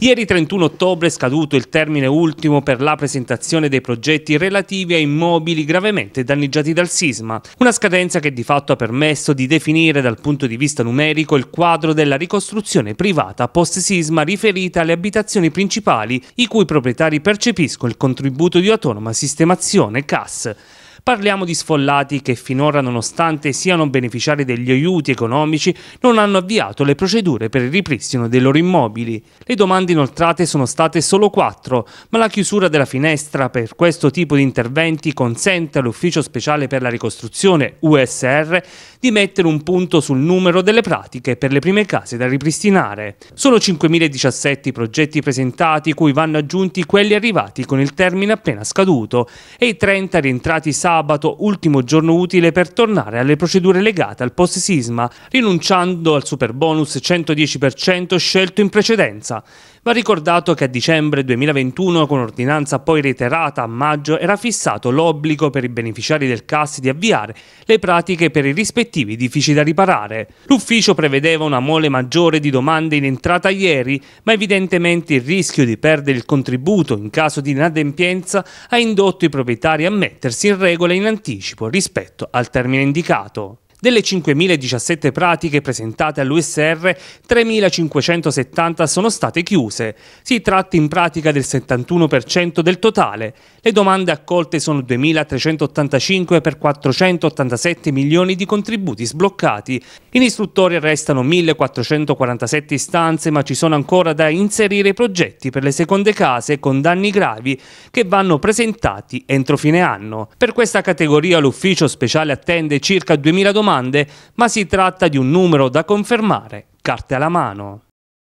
Ieri 31 ottobre è scaduto il termine ultimo per la presentazione dei progetti relativi a immobili gravemente danneggiati dal sisma, una scadenza che di fatto ha permesso di definire dal punto di vista numerico il quadro della ricostruzione privata post-sisma riferita alle abitazioni principali i cui proprietari percepiscono il contributo di autonoma sistemazione CAS. Parliamo di sfollati che finora, nonostante siano beneficiari degli aiuti economici, non hanno avviato le procedure per il ripristino dei loro immobili. Le domande inoltrate sono state solo quattro, ma la chiusura della finestra per questo tipo di interventi consente all'Ufficio Speciale per la Ricostruzione USR di mettere un punto sul numero delle pratiche per le prime case da ripristinare. Sono 5.017 i progetti presentati, cui vanno aggiunti quelli arrivati con il termine appena scaduto e i 30 rientrati saldi sabato, ultimo giorno utile per tornare alle procedure legate al post-sisma, rinunciando al super bonus 110% scelto in precedenza. Va ricordato che a dicembre 2021, con ordinanza poi reiterata a maggio, era fissato l'obbligo per i beneficiari del CAS di avviare le pratiche per i rispettivi edifici da riparare. L'ufficio prevedeva una mole maggiore di domande in entrata ieri, ma evidentemente il rischio di perdere il contributo in caso di inadempienza ha indotto i proprietari a mettersi in regola in anticipo rispetto al termine indicato. Delle 5.017 pratiche presentate all'USR, 3.570 sono state chiuse. Si tratta in pratica del 71% del totale. Le domande accolte sono 2.385 per 487 milioni di contributi sbloccati. In istruttoria restano 1.447 istanze, ma ci sono ancora da inserire i progetti per le seconde case con danni gravi che vanno presentati entro fine anno. Per questa categoria l'ufficio speciale attende circa 2.000 domande domande, ma si tratta di un numero da confermare, carte alla mano.